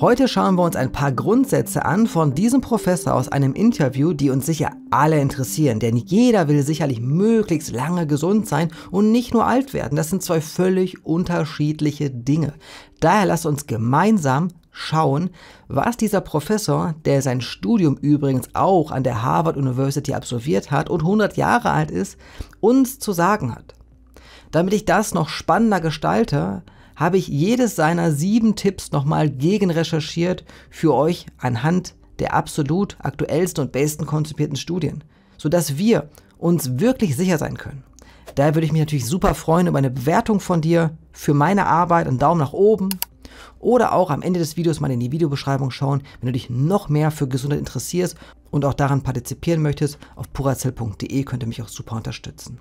Heute schauen wir uns ein paar Grundsätze an von diesem Professor aus einem Interview, die uns sicher alle interessieren, denn jeder will sicherlich möglichst lange gesund sein und nicht nur alt werden. Das sind zwei völlig unterschiedliche Dinge. Daher lasst uns gemeinsam schauen, was dieser Professor, der sein Studium übrigens auch an der Harvard University absolviert hat und 100 Jahre alt ist, uns zu sagen hat. Damit ich das noch spannender gestalte, habe ich jedes seiner sieben Tipps nochmal gegenrecherchiert für euch anhand der absolut aktuellsten und besten konzipierten Studien, sodass wir uns wirklich sicher sein können. Daher würde ich mich natürlich super freuen über eine Bewertung von dir für meine Arbeit, einen Daumen nach oben oder auch am Ende des Videos mal in die Videobeschreibung schauen, wenn du dich noch mehr für Gesundheit interessierst und auch daran partizipieren möchtest, auf purazell.de könnt ihr mich auch super unterstützen.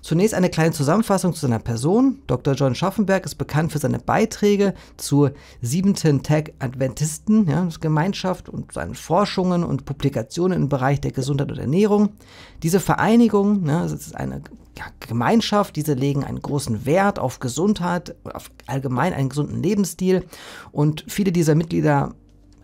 Zunächst eine kleine Zusammenfassung zu seiner Person. Dr. John Schaffenberg ist bekannt für seine Beiträge zur siebenten Tag Adventisten, ja, Gemeinschaft und seinen Forschungen und Publikationen im Bereich der Gesundheit und Ernährung. Diese Vereinigung, ja, ne, ist eine ja, Gemeinschaft. Diese legen einen großen Wert auf Gesundheit, auf allgemein einen gesunden Lebensstil. Und viele dieser Mitglieder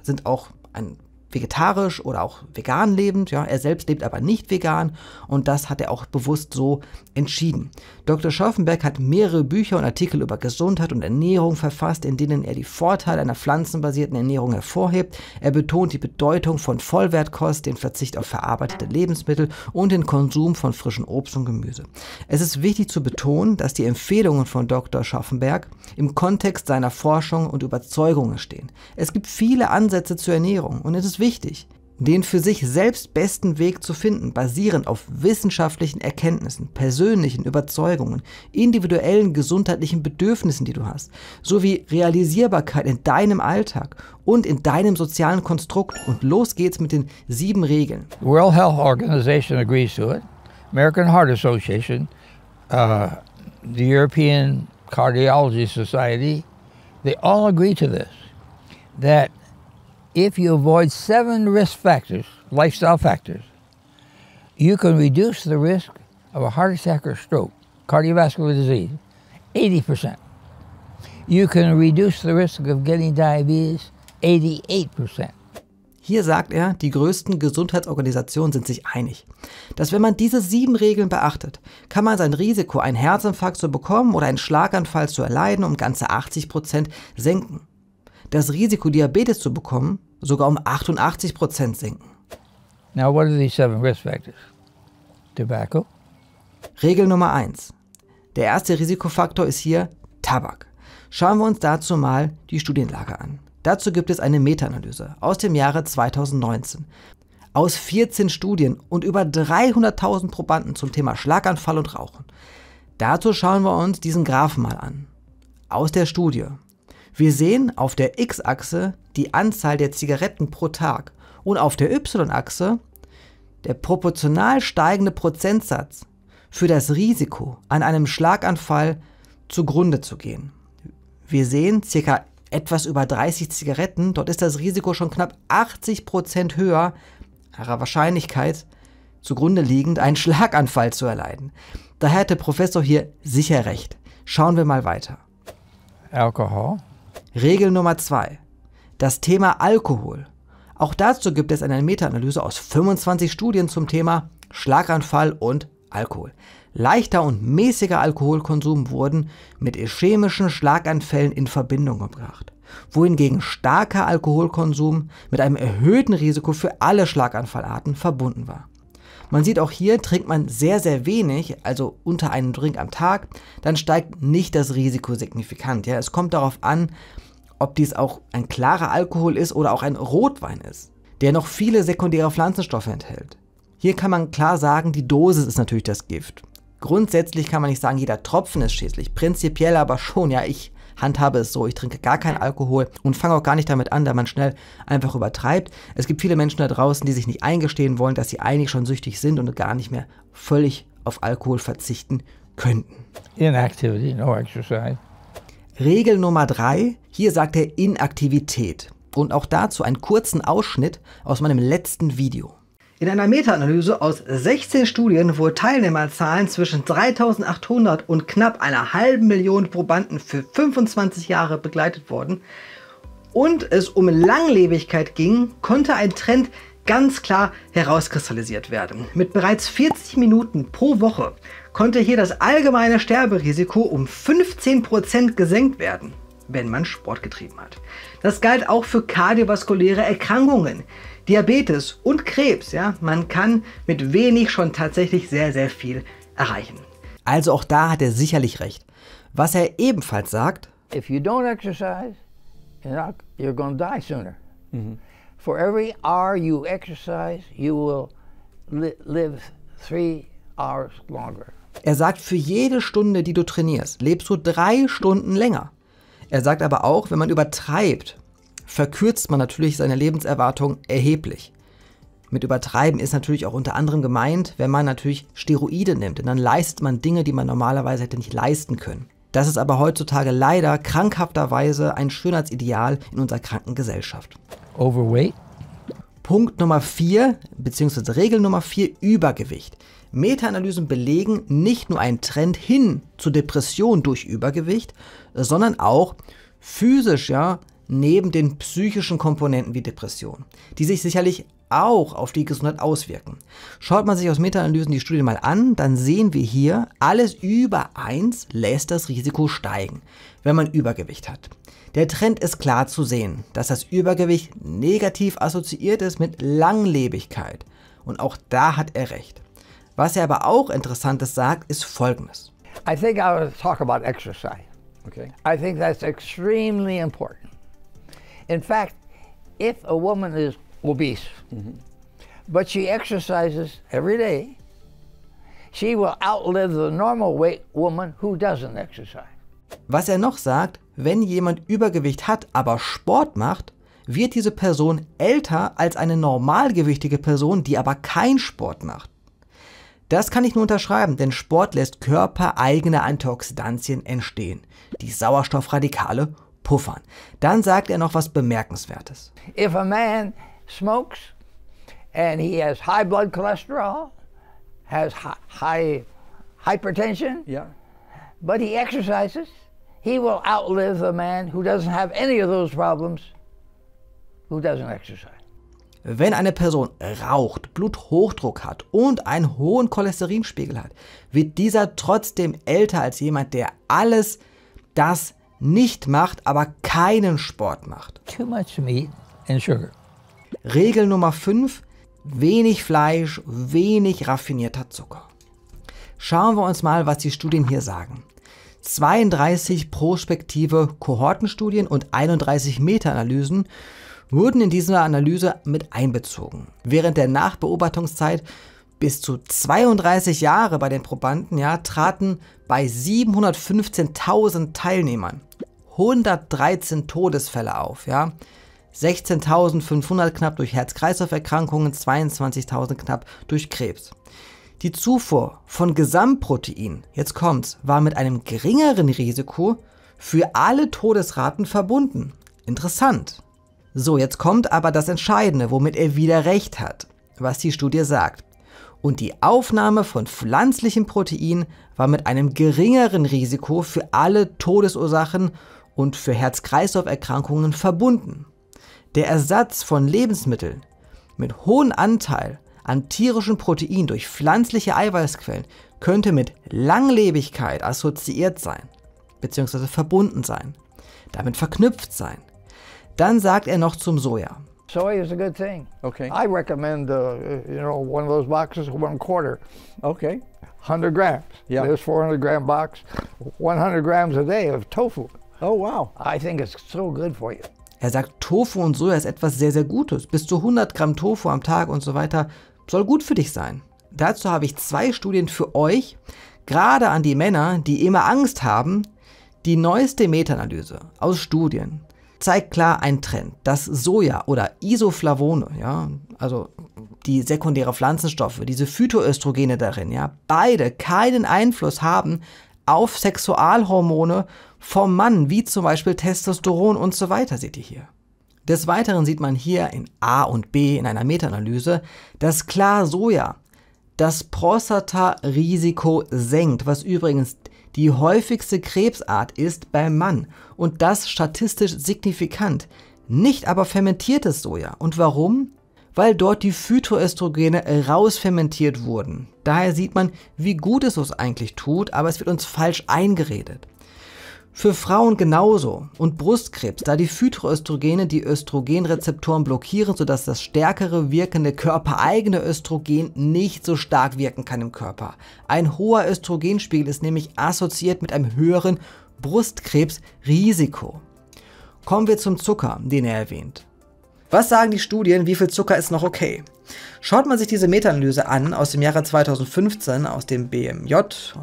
sind auch ein vegetarisch oder auch vegan lebend. Ja, er selbst lebt aber nicht vegan und das hat er auch bewusst so entschieden. Dr. Schauffenberg hat mehrere Bücher und Artikel über Gesundheit und Ernährung verfasst, in denen er die Vorteile einer pflanzenbasierten Ernährung hervorhebt. Er betont die Bedeutung von Vollwertkost, den Verzicht auf verarbeitete Lebensmittel und den Konsum von frischem Obst und Gemüse. Es ist wichtig zu betonen, dass die Empfehlungen von Dr. Schauffenberg im Kontext seiner Forschung und Überzeugungen stehen. Es gibt viele Ansätze zur Ernährung und es ist wichtig, den für sich selbst besten Weg zu finden, basierend auf wissenschaftlichen Erkenntnissen, persönlichen Überzeugungen, individuellen gesundheitlichen Bedürfnissen, die du hast, sowie Realisierbarkeit in deinem Alltag und in deinem sozialen Konstrukt. Und los geht's mit den sieben Regeln. World Health Organization agrees to it. American Heart Association, uh, the European Cardiology Society, they all agree to this. That if you avoid seven risk factors, lifestyle factors, you can reduce the risk of a heart attack or stroke, cardiovascular disease, 80%. You can reduce the risk of getting diabetes, 88%. Hier sagt er, die größten Gesundheitsorganisationen sind sich einig, dass wenn man diese sieben Regeln beachtet, kann man sein Risiko, einen Herzinfarkt zu bekommen oder einen Schlaganfall zu erleiden, um ganze 80 Prozent senken das Risiko, Diabetes zu bekommen, sogar um 88 Prozent sinken. Now what are these seven risk factors? Tobacco. Regel Nummer 1. Der erste Risikofaktor ist hier Tabak. Schauen wir uns dazu mal die Studienlage an. Dazu gibt es eine Meta-Analyse aus dem Jahre 2019. Aus 14 Studien und über 300.000 Probanden zum Thema Schlaganfall und Rauchen. Dazu schauen wir uns diesen Graphen mal an. Aus der Studie. Wir sehen auf der x-Achse die Anzahl der Zigaretten pro Tag und auf der y-Achse der proportional steigende Prozentsatz für das Risiko, an einem Schlaganfall zugrunde zu gehen. Wir sehen circa etwas über 30 Zigaretten, dort ist das Risiko schon knapp 80% Prozent höher, nach Wahrscheinlichkeit zugrunde liegend, einen Schlaganfall zu erleiden. Daher hat der Professor hier sicher recht. Schauen wir mal weiter. Alkohol Regel Nummer 2. Das Thema Alkohol. Auch dazu gibt es eine Meta-Analyse aus 25 Studien zum Thema Schlaganfall und Alkohol. Leichter und mäßiger Alkoholkonsum wurden mit ischämischen Schlaganfällen in Verbindung gebracht, wohingegen starker Alkoholkonsum mit einem erhöhten Risiko für alle Schlaganfallarten verbunden war. Man sieht auch hier, trinkt man sehr, sehr wenig, also unter einem Drink am Tag, dann steigt nicht das Risiko signifikant. Ja? Es kommt darauf an, ob dies auch ein klarer Alkohol ist oder auch ein Rotwein ist, der noch viele sekundäre Pflanzenstoffe enthält. Hier kann man klar sagen, die Dosis ist natürlich das Gift. Grundsätzlich kann man nicht sagen, jeder Tropfen ist schädlich, prinzipiell aber schon. Ja, ich handhabe es so. Ich trinke gar keinen Alkohol und fange auch gar nicht damit an, da man schnell einfach übertreibt. Es gibt viele Menschen da draußen, die sich nicht eingestehen wollen, dass sie eigentlich schon süchtig sind und gar nicht mehr völlig auf Alkohol verzichten könnten. Inactivity, no exercise. Regel Nummer drei. Hier sagt er Inaktivität. Und auch dazu einen kurzen Ausschnitt aus meinem letzten Video. In einer Meta-Analyse aus 16 Studien, wo Teilnehmerzahlen zwischen 3800 und knapp einer halben Million Probanden für 25 Jahre begleitet wurden und es um Langlebigkeit ging, konnte ein Trend ganz klar herauskristallisiert werden. Mit bereits 40 Minuten pro Woche konnte hier das allgemeine Sterberisiko um 15% gesenkt werden, wenn man Sport getrieben hat. Das galt auch für kardiovaskuläre Erkrankungen. Diabetes und Krebs. Ja? Man kann mit wenig schon tatsächlich sehr, sehr viel erreichen. Also auch da hat er sicherlich recht. Was er ebenfalls sagt, If you don't exercise, you're, not, you're going to die sooner. Mhm. For every hour you exercise, you will live three hours longer. Er sagt, für jede Stunde, die du trainierst, lebst du drei Stunden länger. Er sagt aber auch, wenn man übertreibt verkürzt man natürlich seine Lebenserwartung erheblich. Mit übertreiben ist natürlich auch unter anderem gemeint, wenn man natürlich Steroide nimmt, denn dann leistet man Dinge, die man normalerweise hätte nicht leisten können. Das ist aber heutzutage leider krankhafterweise ein Schönheitsideal in unserer kranken Gesellschaft. Overweight? Punkt Nummer 4, beziehungsweise Regel Nummer 4, Übergewicht. Meta-Analysen belegen nicht nur einen Trend hin zu Depression durch Übergewicht, sondern auch physisch ja, neben den psychischen Komponenten wie Depressionen, die sich sicherlich auch auf die Gesundheit auswirken. Schaut man sich aus Meta-Analysen die Studie mal an, dann sehen wir hier, alles über 1 lässt das Risiko steigen, wenn man Übergewicht hat. Der Trend ist klar zu sehen, dass das Übergewicht negativ assoziiert ist mit Langlebigkeit. Und auch da hat er recht. Was er aber auch Interessantes sagt, ist Folgendes. I think I would talk about exercise. Okay. I think that's extremely important. In fact, if a woman is obese, mm -hmm. but she exercises every day, she will outlive the normal weight woman who doesn't exercise. Was er noch sagt, wenn jemand Übergewicht hat, aber Sport macht, wird diese Person älter als eine normalgewichtige Person, die aber kein Sport macht. Das kann ich nur unterschreiben, denn Sport lässt körpereigene Antioxidantien entstehen, die Sauerstoffradikale puffern. Dann sagt er noch was Bemerkenswertes. If a man smokes and he has high blood cholesterol, has high, hypertension, yeah. but he exercises, he will outlive the man who doesn't have any of those problems, who doesn't exercise. Wenn eine Person raucht, Bluthochdruck hat und einen hohen Cholesterinspiegel hat, wird dieser trotzdem älter als jemand, der alles das nicht macht, aber keinen Sport macht. Too much meat and sugar. Regel Nummer 5. Wenig Fleisch, wenig raffinierter Zucker. Schauen wir uns mal, was die Studien hier sagen. 32 prospektive Kohortenstudien und 31 Meta-Analysen wurden in dieser Analyse mit einbezogen. Während der Nachbeobachtungszeit bis zu 32 Jahre bei den Probanden ja, traten bei 715.000 Teilnehmern 113 Todesfälle auf. Ja. 16.500 knapp durch Herz-Kreislauf-Erkrankungen, 22.000 knapp durch Krebs. Die Zufuhr von Gesamtprotein, jetzt kommt's, war mit einem geringeren Risiko für alle Todesraten verbunden. Interessant. So, jetzt kommt aber das Entscheidende, womit er wieder recht hat, was die Studie sagt und die Aufnahme von pflanzlichen Protein war mit einem geringeren Risiko für alle Todesursachen und für Herz-Kreislauf-Erkrankungen verbunden. Der Ersatz von Lebensmitteln mit hohem Anteil an tierischen Protein durch pflanzliche Eiweißquellen könnte mit Langlebigkeit assoziiert sein bzw. verbunden sein, damit verknüpft sein. Dann sagt er noch zum Soja soy is a good thing. Okay. I recommend, uh, you know, one of those boxes, one quarter. Okay. 100 grams. Yeah. There's 400 gram box, 100 grams a day of tofu. Oh, wow. I think it's so good for you. Er sagt, Tofu und Soja ist etwas sehr, sehr Gutes. Bis zu 100 Gramm Tofu am Tag und so weiter soll gut für dich sein. Dazu habe ich zwei Studien für euch, gerade an die Männer, die immer Angst haben. Die neueste Meta-Analyse aus Studien zeigt klar ein Trend, dass Soja oder Isoflavone, ja, also die sekundären Pflanzenstoffe, diese Phytoöstrogene darin, ja, beide keinen Einfluss haben auf Sexualhormone vom Mann, wie zum Beispiel Testosteron und so weiter, seht ihr hier. Des Weiteren sieht man hier in A und B in einer Meta-Analyse, dass klar Soja das Prostata-Risiko senkt, was übrigens die häufigste Krebsart ist beim Mann und das statistisch signifikant, nicht aber fermentiertes Soja. Und warum? Weil dort die Phytoöstrogene rausfermentiert wurden. Daher sieht man, wie gut es uns eigentlich tut, aber es wird uns falsch eingeredet. Für Frauen genauso. Und Brustkrebs, da die Phytoöstrogene die Östrogenrezeptoren blockieren, sodass das stärkere wirkende körpereigene Östrogen nicht so stark wirken kann im Körper. Ein hoher Östrogenspiegel ist nämlich assoziiert mit einem höheren Brustkrebsrisiko. Kommen wir zum Zucker, den er erwähnt. Was sagen die Studien, wie viel Zucker ist noch okay? Schaut man sich diese Meta-Analyse an aus dem Jahre 2015 aus dem BMJ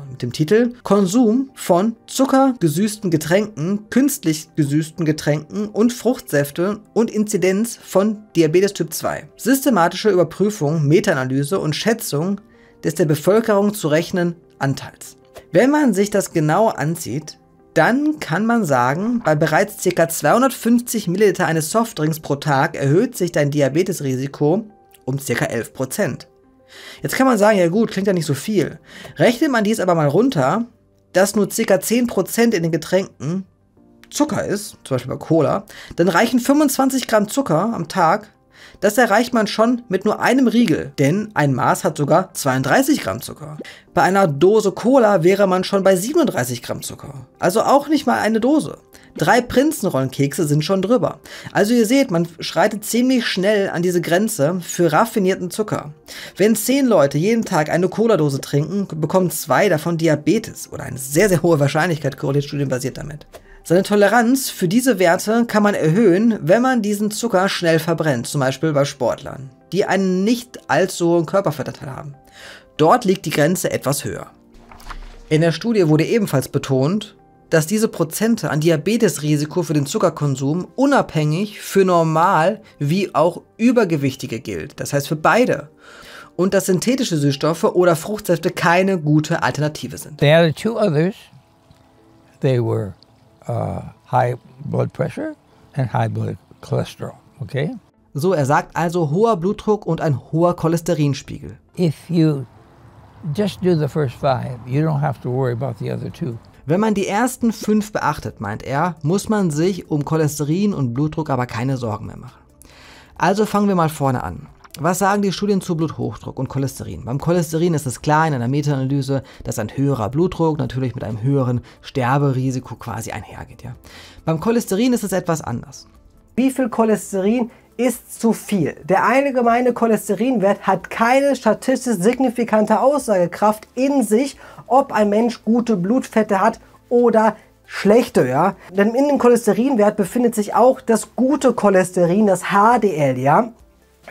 mit dem Titel Konsum von zuckergesüßten Getränken, künstlich gesüßten Getränken und Fruchtsäfte und Inzidenz von Diabetes Typ 2. Systematische Überprüfung, Meta-Analyse und Schätzung des der Bevölkerung zu rechnen Anteils. Wenn man sich das genau ansieht, dann kann man sagen, bei bereits ca. 250 Milliliter eines Softdrinks pro Tag erhöht sich dein Diabetesrisiko um ca. 11%. Jetzt kann man sagen, ja gut, klingt ja nicht so viel. Rechnet man dies aber mal runter, dass nur ca. 10% in den Getränken Zucker ist, zum Beispiel bei Cola, dann reichen 25 Gramm Zucker am Tag das erreicht man schon mit nur einem Riegel, denn ein Maß hat sogar 32 Gramm Zucker. Bei einer Dose Cola wäre man schon bei 37 Gramm Zucker. Also auch nicht mal eine Dose. Drei Prinzenrollenkekse sind schon drüber. Also ihr seht, man schreitet ziemlich schnell an diese Grenze für raffinierten Zucker. Wenn zehn Leute jeden Tag eine Cola-Dose trinken, bekommen zwei davon Diabetes oder eine sehr, sehr hohe Wahrscheinlichkeit korreliert studienbasiert damit. Seine Toleranz für diese Werte kann man erhöhen, wenn man diesen Zucker schnell verbrennt, zum Beispiel bei Sportlern, die einen nicht allzu hohen Körperfettanteil haben. Dort liegt die Grenze etwas höher. In der Studie wurde ebenfalls betont, dass diese Prozente an Diabetesrisiko für den Zuckerkonsum unabhängig für normal wie auch Übergewichtige gilt, das heißt für beide. Und dass synthetische Süßstoffe oder Fruchtsäfte keine gute Alternative sind. There are two others. They were uh, high blood pressure and high blood cholesterol. Okay? So, er sagt also hoher Blutdruck und ein hoher Cholesterinspiegel. If you just do the first five, you don't have to worry about the other two. Wenn man die ersten fünf beachtet, meint er, muss man sich um Cholesterin und Blutdruck aber keine Sorgen mehr machen. Also fangen wir mal vorne an. Was sagen die Studien zu Bluthochdruck und Cholesterin? Beim Cholesterin ist es klar in einer Meta-Analyse, dass ein höherer Blutdruck natürlich mit einem höheren Sterberisiko quasi einhergeht. Ja? Beim Cholesterin ist es etwas anders. Wie viel Cholesterin ist zu viel. Der eine gemeine Cholesterinwert hat keine statistisch signifikante Aussagekraft in sich, ob ein Mensch gute Blutfette hat oder schlechte, ja. Denn in dem Cholesterinwert befindet sich auch das gute Cholesterin, das HDL, ja.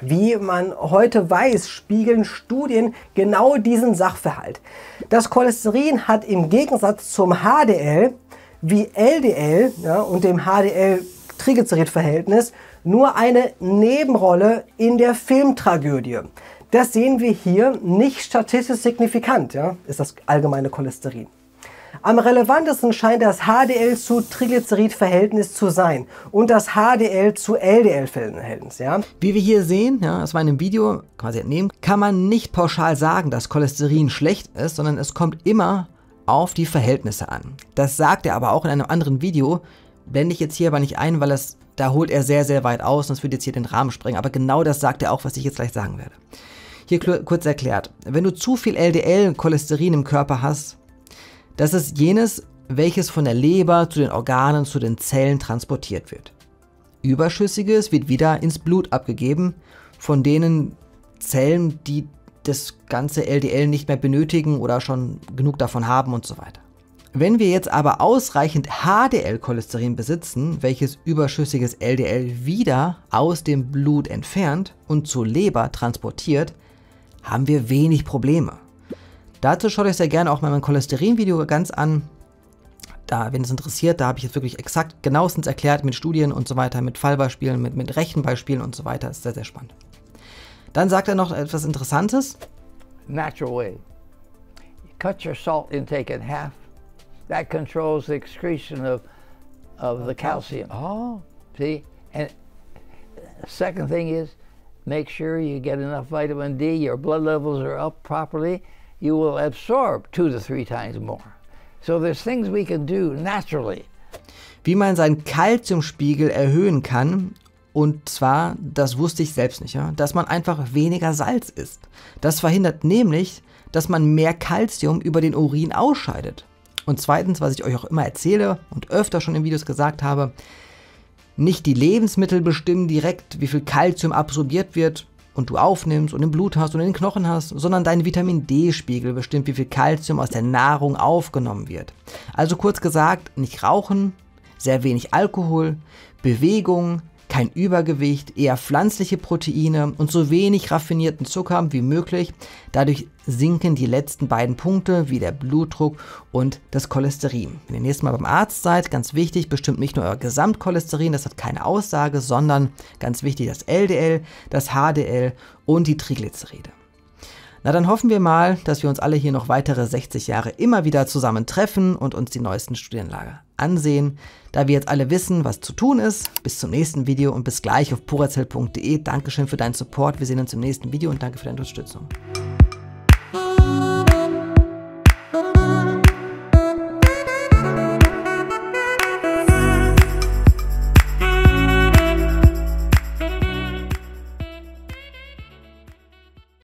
Wie man heute weiß, spiegeln Studien genau diesen Sachverhalt. Das Cholesterin hat im Gegensatz zum HDL wie LDL ja, und dem HDL-Triglycerid-Verhältnis nur eine Nebenrolle in der Filmtragödie. Das sehen wir hier nicht statistisch signifikant, ja, ist das allgemeine Cholesterin. Am relevantesten scheint das HDL zu Triglycerid-Verhältnis zu sein und das HDL zu LDL-Verhältnis. Ja? Wie wir hier sehen, ja, das war in einem Video quasi entnehmen, kann man nicht pauschal sagen, dass Cholesterin schlecht ist, sondern es kommt immer auf die Verhältnisse an. Das sagt er aber auch in einem anderen Video, blende ich jetzt hier aber nicht ein, weil das, da holt er sehr, sehr weit aus und das würde jetzt hier den Rahmen sprengen. Aber genau das sagt er auch, was ich jetzt gleich sagen werde. Hier kurz erklärt, wenn du zu viel LDL-Cholesterin im Körper hast, das ist jenes, welches von der Leber zu den Organen, zu den Zellen transportiert wird. Überschüssiges wird wieder ins Blut abgegeben, von denen Zellen, die das ganze LDL nicht mehr benötigen oder schon genug davon haben und so weiter. Wenn wir jetzt aber ausreichend HDL-Cholesterin besitzen, welches überschüssiges LDL wieder aus dem Blut entfernt und zur Leber transportiert, haben wir wenig Probleme. Dazu schaut euch sehr gerne auch mal mein Cholesterin-Video ganz an. Da, wenn es interessiert, da habe ich es wirklich exakt genauestens erklärt mit Studien und so weiter, mit Fallbeispielen, mit, mit Rechenbeispielen und so weiter. ist sehr, sehr spannend. Dann sagt er noch etwas Interessantes. Natural way. You cut your salt intake in half. That controls the excretion of, of the calcium. Oh. See? And second thing is, make sure you get enough vitamin D, your blood levels are up properly, you will absorb two to three times more. So there's things we can do naturally. Wie man seinen Kalziumspiegel erhöhen kann, und zwar, das wusste ich selbst nicht, ja, dass man einfach weniger Salz isst. Das verhindert nämlich, dass man mehr Kalzium über den Urin ausscheidet. Und zweitens, was ich euch auch immer erzähle und öfter schon in Videos gesagt habe, nicht die Lebensmittel bestimmen direkt, wie viel Kalzium absorbiert wird, und du aufnimmst und im Blut hast und in den Knochen hast, sondern dein Vitamin D-Spiegel bestimmt, wie viel Kalzium aus der Nahrung aufgenommen wird. Also kurz gesagt, nicht rauchen, sehr wenig Alkohol, Bewegung, kein Übergewicht, eher pflanzliche Proteine und so wenig raffinierten Zucker wie möglich. Dadurch sinken die letzten beiden Punkte wie der Blutdruck und das Cholesterin. Wenn ihr nächstes Mal beim Arzt seid, ganz wichtig, bestimmt nicht nur euer Gesamtcholesterin, das hat keine Aussage, sondern ganz wichtig das LDL, das HDL und die Triglyceride. Na dann hoffen wir mal, dass wir uns alle hier noch weitere 60 Jahre immer wieder zusammentreffen und uns die neuesten Studienlage ansehen. Da wir jetzt alle wissen, was zu tun ist, bis zum nächsten Video und bis gleich auf purazell.de. Dankeschön für deinen Support. Wir sehen uns im nächsten Video und danke für deine Unterstützung.